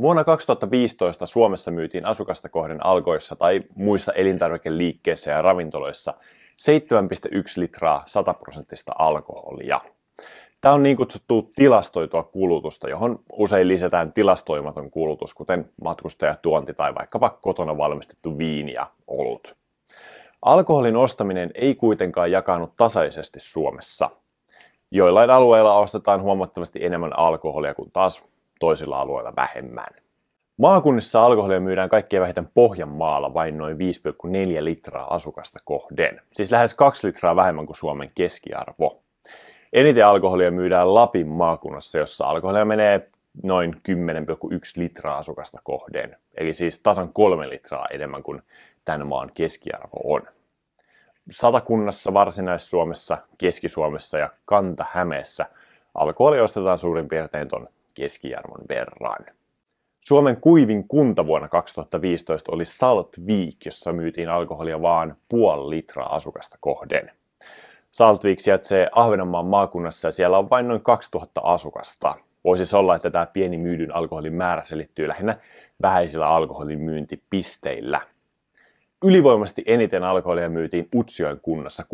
Vuonna 2015 Suomessa myytiin asukasta kohden alkoissa tai muissa elintarvikeliikkeissä ja ravintoloissa 7,1 litraa 100 prosenttista alkoholia. Tämä on niin kutsuttu tilastoitua kulutusta, johon usein lisätään tilastoimaton kulutus, kuten matkustajatuonti tai vaikkapa kotona valmistettu viini ja olut. Alkoholin ostaminen ei kuitenkaan jakanut tasaisesti Suomessa. Joillain alueilla ostetaan huomattavasti enemmän alkoholia kuin taas toisilla alueilla vähemmän. Maakunnissa alkoholia myydään kaikkein vähiten Pohjanmaalla vain noin 5,4 litraa asukasta kohden, siis lähes 2 litraa vähemmän kuin Suomen keskiarvo. Eniten alkoholia myydään Lapin maakunnassa, jossa alkoholia menee noin 10,1 litraa asukasta kohden, eli siis tasan 3 litraa enemmän kuin tämän maan keskiarvo on. Satakunnassa, Varsinais-Suomessa, Keski-Suomessa ja Kanta-Hämeessä alkoholia ostetaan suurin piirtein ton keskiarvon verran. Suomen kuivin kunta vuonna 2015 oli Week, jossa myytiin alkoholia vain puoli litraa asukasta kohden. Week sijaitsee Ahvenanmaan maakunnassa ja siellä on vain noin 2000 asukasta. Voisi siis olla, että tämä pieni myydyn alkoholin määrä selittyy lähinnä vähäisillä alkoholin myyntipisteillä. Ylivoimasti eniten alkoholia myytiin Utsjoen kunnassa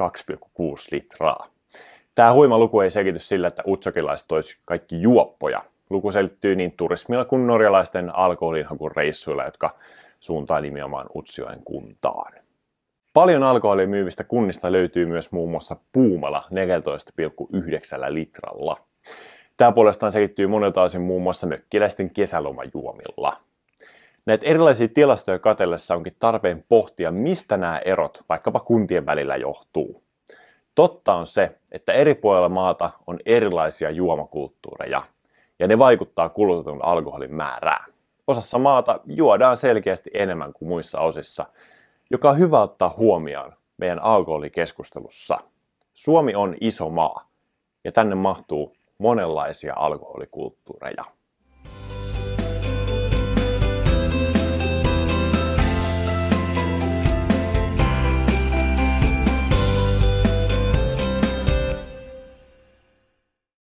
62,6 litraa. Tämä huima luku ei selity sillä, että utsokilaiset olisi kaikki juoppoja. Luku selittyy niin turismilla kuin norjalaisten alkoholinhakureissuilla, jotka suuntaa nimenomaan Utsjoen kuntaan. Paljon alkoholia myyvistä kunnista löytyy myös muun muassa Puumala 14,9 litralla. Tämä puolestaan selittyy monelta osin muun muassa mökkiläisten kesälomajuomilla. Näitä erilaisia tilastoja katellessa onkin tarpeen pohtia, mistä nämä erot vaikkapa kuntien välillä johtuu. Totta on se, että eri puolilla maata on erilaisia juomakulttuureja, ja ne vaikuttaa kulutetun alkoholin määrään. Osassa maata juodaan selkeästi enemmän kuin muissa osissa, joka on hyvä ottaa huomioon meidän alkoholikeskustelussa. Suomi on iso maa, ja tänne mahtuu monenlaisia alkoholikulttuureja.